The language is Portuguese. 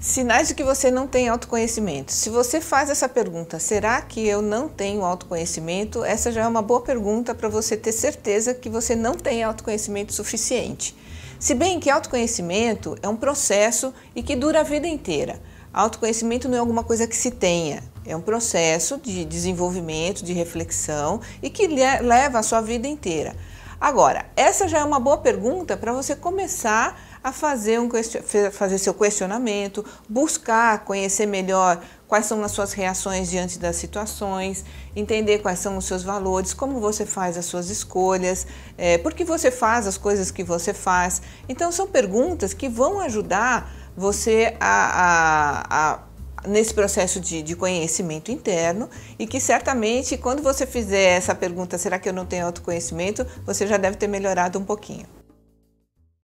Sinais de que você não tem autoconhecimento. Se você faz essa pergunta, será que eu não tenho autoconhecimento? Essa já é uma boa pergunta para você ter certeza que você não tem autoconhecimento suficiente. Se bem que autoconhecimento é um processo e que dura a vida inteira. Autoconhecimento não é alguma coisa que se tenha, é um processo de desenvolvimento, de reflexão e que leva a sua vida inteira. Agora, essa já é uma boa pergunta para você começar a fazer, um, fazer seu questionamento, buscar conhecer melhor quais são as suas reações diante das situações, entender quais são os seus valores, como você faz as suas escolhas, é, por que você faz as coisas que você faz. Então, são perguntas que vão ajudar você a, a, a nesse processo de, de, conhecimento interno e que certamente quando você fizer essa pergunta, será que eu não tenho autoconhecimento, você já deve ter melhorado um pouquinho.